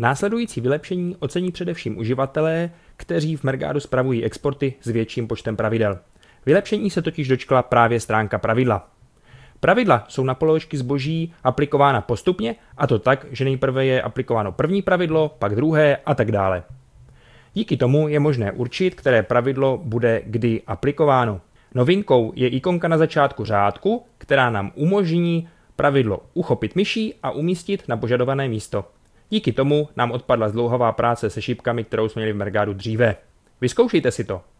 Následující vylepšení ocení především uživatelé, kteří v Mergádu spravují exporty s větším počtem pravidel. Vylepšení se totiž dočkala právě stránka pravidla. Pravidla jsou na položky zboží aplikována postupně, a to tak, že nejprve je aplikováno první pravidlo, pak druhé a tak dále. Díky tomu je možné určit, které pravidlo bude kdy aplikováno. Novinkou je ikonka na začátku řádku, která nám umožní pravidlo uchopit myší a umístit na požadované místo. Díky tomu nám odpadla zdlouhavá práce se šípkami, kterou jsme měli v Mergádu dříve. Vyzkoušejte si to.